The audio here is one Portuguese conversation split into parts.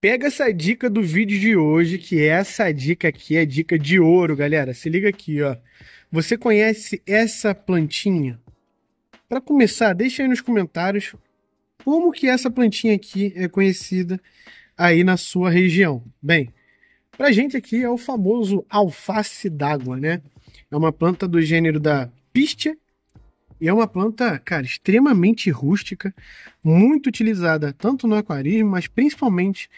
Pega essa dica do vídeo de hoje, que essa dica aqui é dica de ouro, galera. Se liga aqui, ó. Você conhece essa plantinha? Para começar, deixa aí nos comentários como que essa plantinha aqui é conhecida aí na sua região. Bem, pra gente aqui é o famoso alface d'água, né? É uma planta do gênero da Pistia e é uma planta, cara, extremamente rústica, muito utilizada tanto no aquarismo, mas principalmente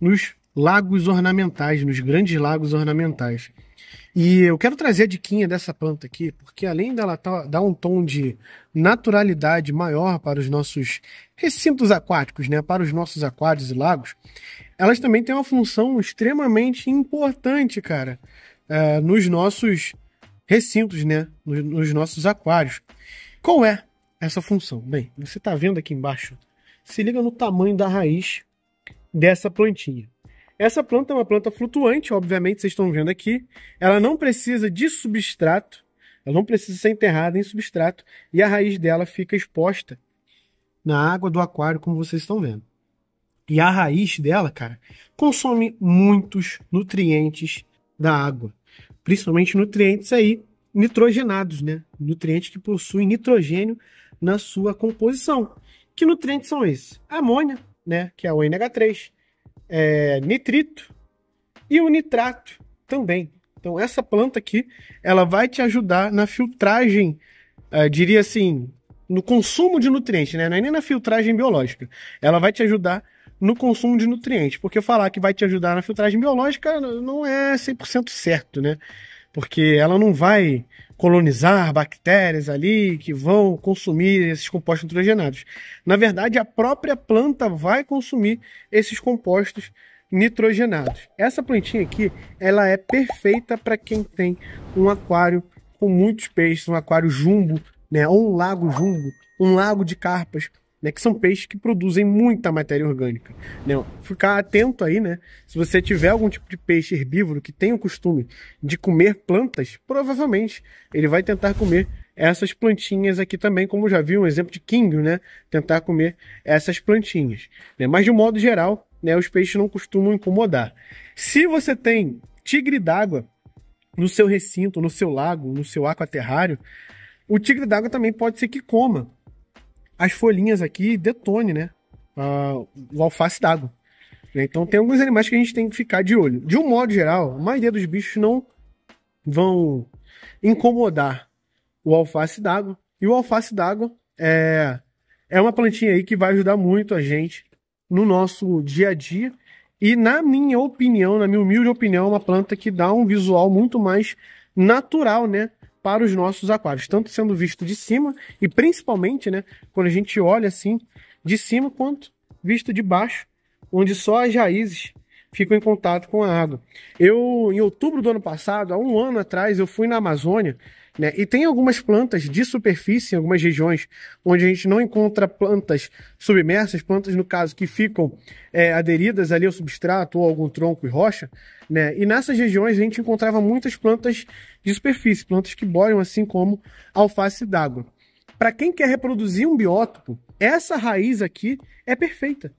nos lagos ornamentais, nos grandes lagos ornamentais. E eu quero trazer a diquinha dessa planta aqui, porque além dela tá, dar um tom de naturalidade maior para os nossos recintos aquáticos, né, para os nossos aquários e lagos, elas também têm uma função extremamente importante, cara, é, nos nossos recintos, né, nos, nos nossos aquários. Qual é essa função? Bem, você está vendo aqui embaixo. Se liga no tamanho da raiz dessa plantinha. Essa planta é uma planta flutuante, obviamente, vocês estão vendo aqui. Ela não precisa de substrato, ela não precisa ser enterrada em substrato e a raiz dela fica exposta na água do aquário, como vocês estão vendo. E a raiz dela, cara, consome muitos nutrientes da água, principalmente nutrientes aí nitrogenados, né? Nutrientes que possuem nitrogênio na sua composição. Que nutrientes são esses? Amônia, né? Que é o NH3, é, nitrito e o nitrato também. Então essa planta aqui, ela vai te ajudar na filtragem, uh, diria assim, no consumo de nutrientes, né? Não é nem na filtragem biológica. Ela vai te ajudar no consumo de nutrientes, porque falar que vai te ajudar na filtragem biológica não é 100% certo, né? porque ela não vai colonizar bactérias ali que vão consumir esses compostos nitrogenados. Na verdade, a própria planta vai consumir esses compostos nitrogenados. Essa plantinha aqui, ela é perfeita para quem tem um aquário com muitos peixes, um aquário jumbo, né, ou um lago jumbo, um lago de carpas, né, que são peixes que produzem muita matéria orgânica. Né? Ficar atento aí, né? Se você tiver algum tipo de peixe herbívoro que tem o costume de comer plantas, provavelmente ele vai tentar comer essas plantinhas aqui também, como já vi um exemplo de quingo, né? Tentar comer essas plantinhas. Né? Mas de um modo geral, né, os peixes não costumam incomodar. Se você tem tigre d'água no seu recinto, no seu lago, no seu aquaterrário, o tigre d'água também pode ser que coma as folhinhas aqui detone, né? o alface d'água. Né? Então tem alguns animais que a gente tem que ficar de olho. De um modo geral, a maioria dos bichos não vão incomodar o alface d'água. E o alface d'água é, é uma plantinha aí que vai ajudar muito a gente no nosso dia a dia. E na minha opinião, na minha humilde opinião, é uma planta que dá um visual muito mais natural, né? para os nossos aquários, tanto sendo visto de cima e principalmente, né, quando a gente olha assim de cima, quanto visto de baixo, onde só as raízes ficam em contato com a água. Eu, em outubro do ano passado, há um ano atrás, eu fui na Amazônia né? E tem algumas plantas de superfície, em algumas regiões, onde a gente não encontra plantas submersas, plantas, no caso, que ficam é, aderidas ali ao substrato ou a algum tronco e rocha. Né? E nessas regiões a gente encontrava muitas plantas de superfície, plantas que boiam, assim como alface d'água. Para quem quer reproduzir um biótipo, essa raiz aqui é perfeita.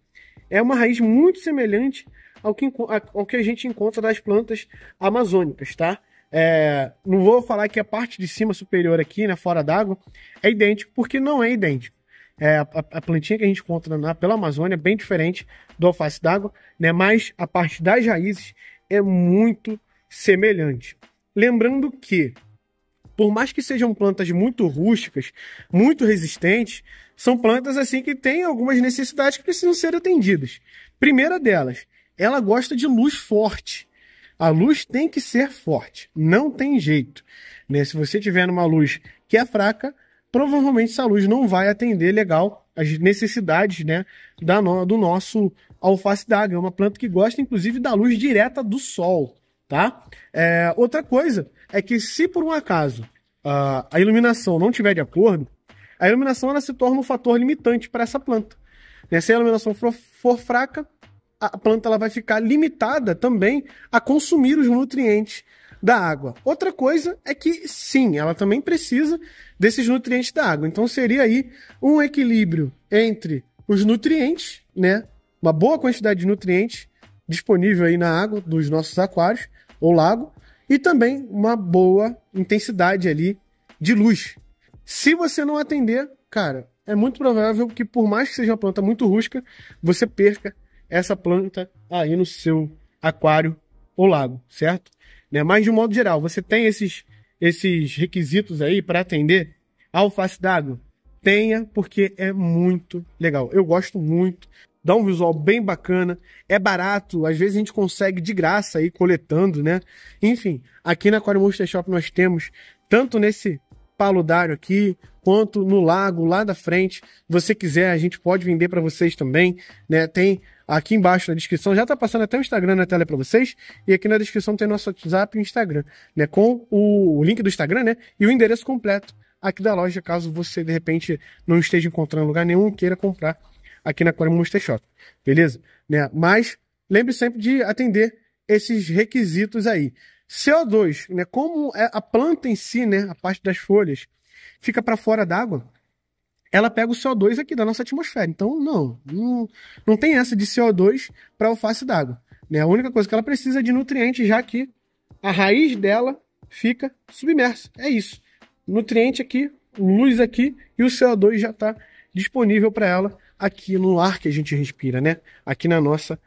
É uma raiz muito semelhante ao que, ao que a gente encontra das plantas amazônicas, tá? É, não vou falar que a parte de cima superior aqui, né, fora d'água, é idêntico, porque não é idêntico. É, a, a, plantinha que a gente encontra na, pela Amazônia é bem diferente do alface d'água, né, mas a parte das raízes é muito semelhante. Lembrando que, por mais que sejam plantas muito rústicas, muito resistentes, são plantas assim que têm algumas necessidades que precisam ser atendidas. Primeira delas, ela gosta de luz forte. A luz tem que ser forte, não tem jeito. Né? Se você tiver numa luz que é fraca, provavelmente essa luz não vai atender legal as necessidades né, da no, do nosso alface d'água. É uma planta que gosta, inclusive, da luz direta do sol. Tá? É, outra coisa é que se por um acaso a, a iluminação não tiver de acordo, a iluminação ela se torna um fator limitante para essa planta. Né? Se a iluminação for, for fraca, a planta ela vai ficar limitada também a consumir os nutrientes da água. Outra coisa é que sim, ela também precisa desses nutrientes da água. Então seria aí um equilíbrio entre os nutrientes, né? Uma boa quantidade de nutrientes disponível aí na água dos nossos aquários ou lago e também uma boa intensidade ali de luz. Se você não atender, cara, é muito provável que por mais que seja uma planta muito rústica, você perca essa planta aí no seu aquário ou lago, certo? Né? Mas de um modo geral, você tem esses, esses requisitos aí para atender a alface d'água? Tenha, porque é muito legal. Eu gosto muito, dá um visual bem bacana, é barato, às vezes a gente consegue de graça aí coletando, né? Enfim, aqui na Aquarium Monster Shop nós temos tanto nesse paludário aqui, quanto no lago lá da frente. você quiser, a gente pode vender para vocês também, né? Tem aqui embaixo na descrição, já tá passando até o Instagram na tela para vocês, e aqui na descrição tem nosso WhatsApp e Instagram, né, com o, o link do Instagram, né, e o endereço completo aqui da loja, caso você de repente não esteja encontrando lugar nenhum e queira comprar aqui na Aquarium Monster Shop. Beleza? Né? Mas lembre sempre de atender esses requisitos aí. CO2, né? Como é a planta em si, né, a parte das folhas, fica para fora d'água, ela pega o CO2 aqui da nossa atmosfera. Então, não, não, não tem essa de CO2 para alface d'água. Né? A única coisa que ela precisa é de nutrientes, já que a raiz dela fica submersa. É isso. Nutriente aqui, luz aqui e o CO2 já está disponível para ela aqui no ar que a gente respira, né? Aqui na nossa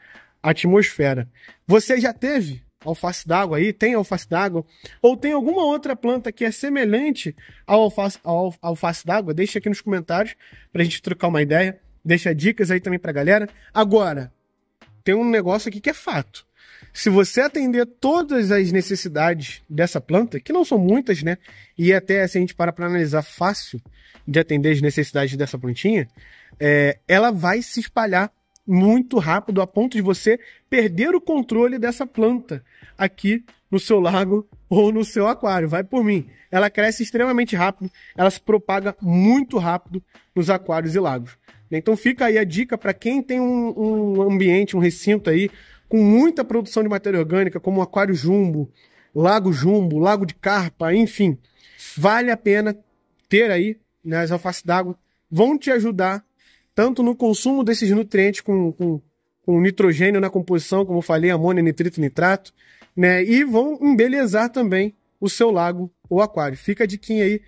atmosfera. Você já teve alface d'água aí, tem alface d'água, ou tem alguma outra planta que é semelhante ao alface, alface d'água, deixa aqui nos comentários pra gente trocar uma ideia, deixa dicas aí também pra galera. Agora, tem um negócio aqui que é fato. Se você atender todas as necessidades dessa planta, que não são muitas, né? E é até se a gente para para analisar fácil de atender as necessidades dessa plantinha, é, ela vai se espalhar muito rápido a ponto de você perder o controle dessa planta aqui no seu lago ou no seu aquário. Vai por mim. Ela cresce extremamente rápido, ela se propaga muito rápido nos aquários e lagos. Então fica aí a dica para quem tem um, um, ambiente, um recinto aí com muita produção de matéria orgânica, como um aquário jumbo, lago jumbo, lago de carpa, enfim. Vale a pena ter aí, né, as alfaces d'água vão te ajudar tanto no consumo desses nutrientes com, com, com nitrogênio na composição, como falei, amônia, nitrito, nitrato, né? E vão embelezar também o seu lago ou aquário. Fica de quem aí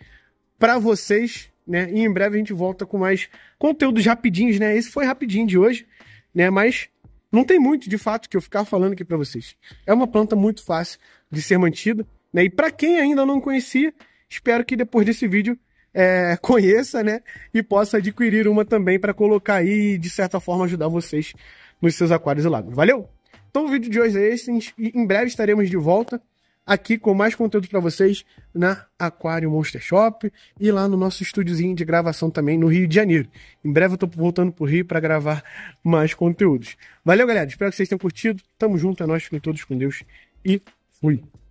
para vocês, né? E em breve a gente volta com mais conteúdos rapidinhos, né? Esse foi rapidinho de hoje, né? Mas não tem muito, de fato, que eu ficar falando aqui para vocês. É uma planta muito fácil de ser mantida, né? E para quem ainda não conhecia, espero que depois desse vídeo é, conheça, né? E possa adquirir uma também para colocar aí e, de certa forma, ajudar vocês nos seus aquários e lagos. Valeu? Então o vídeo de hoje é esse. e Em breve estaremos de volta aqui com mais conteúdo para vocês na Aquário Monster Shop e lá no nosso estúdiozinho de gravação também no Rio de Janeiro. Em breve eu tô voltando pro Rio para gravar mais conteúdos. Valeu, galera. Espero que vocês tenham curtido. Tamo junto, é nós, fiquem todos com Deus e fui.